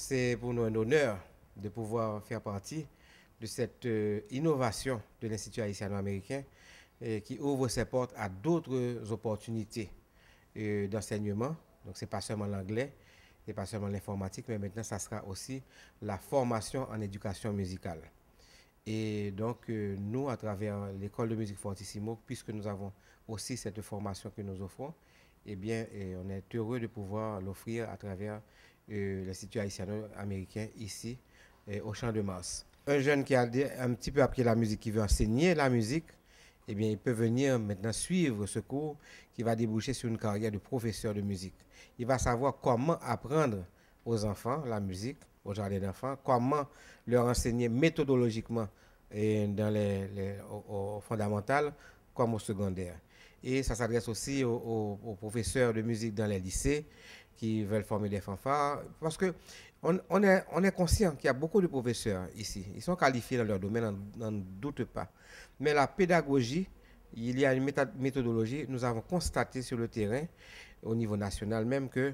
C'est pour nous un honneur de pouvoir faire partie de cette euh, innovation de l'Institut haïtiano-américain euh, qui ouvre ses portes à d'autres opportunités euh, d'enseignement. Donc, ce n'est pas seulement l'anglais, ce n'est pas seulement l'informatique, mais maintenant, ça sera aussi la formation en éducation musicale. Et donc, nous, à travers l'école de musique Fortissimo, puisque nous avons aussi cette formation que nous offrons, eh bien, eh, on est heureux de pouvoir l'offrir à travers euh, l'institut situation américain ici, euh, au Champ de Mars. Un jeune qui a un petit peu appris la musique, qui veut enseigner la musique, eh bien, il peut venir maintenant suivre ce cours qui va déboucher sur une carrière de professeur de musique. Il va savoir comment apprendre aux enfants la musique, aux jardins d'enfants, comment leur enseigner méthodologiquement et dans les, au, fondamental comme au secondaire. Et ça s'adresse aussi aux, professeurs de musique dans les lycées, qui veulent former des fanfares. Parce que on, est, on est conscient qu'il y a beaucoup de professeurs ici. Ils sont qualifiés dans leur domaine, on n'en doute pas. Mais la pédagogie, il y a une méthodologie. Nous avons constaté sur le terrain, au niveau national même, que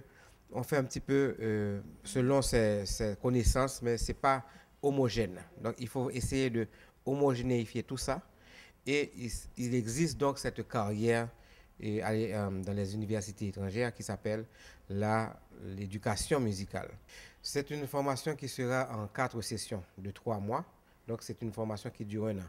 on fait un petit peu euh, selon ses, connaissances, mais ce n'est pas homogène. Donc il faut essayer de homogénéifier tout ça. Et il existe donc cette carrière et aller euh, dans les universités étrangères qui s'appelle l'éducation musicale. C'est une formation qui sera en quatre sessions de trois mois. Donc, c'est une formation qui dure un an.